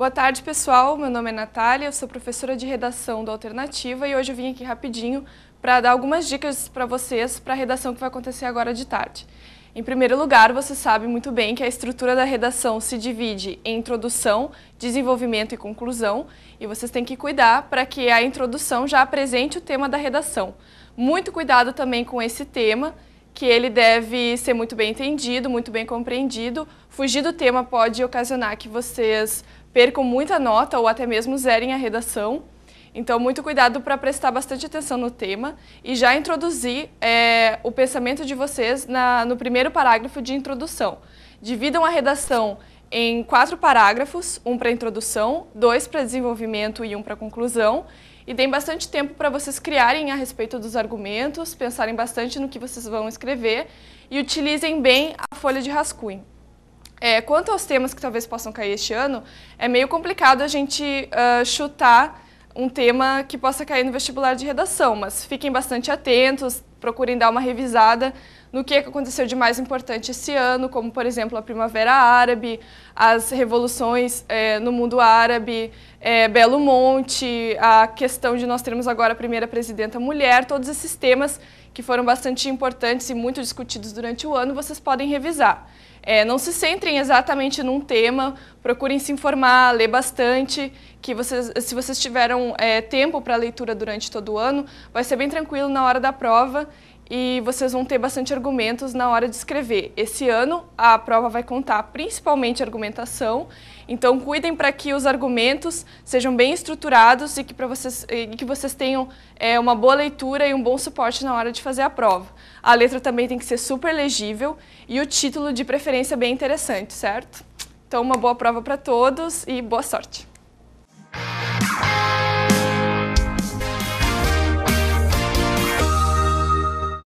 Boa tarde, pessoal. Meu nome é Natália, eu sou professora de redação do Alternativa e hoje eu vim aqui rapidinho para dar algumas dicas para vocês para a redação que vai acontecer agora de tarde. Em primeiro lugar, você sabe muito bem que a estrutura da redação se divide em introdução, desenvolvimento e conclusão, e vocês têm que cuidar para que a introdução já apresente o tema da redação. Muito cuidado também com esse tema, que ele deve ser muito bem entendido, muito bem compreendido. Fugir do tema pode ocasionar que vocês percam muita nota ou até mesmo zerem a redação. Então, muito cuidado para prestar bastante atenção no tema e já introduzir é, o pensamento de vocês na, no primeiro parágrafo de introdução. Dividam a redação em quatro parágrafos, um para introdução, dois para desenvolvimento e um para conclusão. E tem bastante tempo para vocês criarem a respeito dos argumentos, pensarem bastante no que vocês vão escrever e utilizem bem a folha de rascunho. É, quanto aos temas que talvez possam cair este ano, é meio complicado a gente uh, chutar um tema que possa cair no vestibular de redação, mas fiquem bastante atentos, procurem dar uma revisada no que aconteceu de mais importante esse ano, como, por exemplo, a Primavera Árabe, as revoluções é, no mundo árabe, é, Belo Monte, a questão de nós termos agora a primeira presidenta mulher, todos esses temas que foram bastante importantes e muito discutidos durante o ano, vocês podem revisar. É, não se centrem exatamente num tema, procurem se informar, ler bastante, que vocês, se vocês tiveram é, tempo para leitura durante todo o ano, vai ser bem tranquilo na hora da prova e vocês vão ter bastante argumentos na hora de escrever. Esse ano a prova vai contar principalmente argumentação, então cuidem para que os argumentos sejam bem estruturados e que, vocês, e que vocês tenham é, uma boa leitura e um bom suporte na hora de fazer a prova. A letra também tem que ser super legível e o título de preferência bem interessante, certo? Então uma boa prova para todos e boa sorte!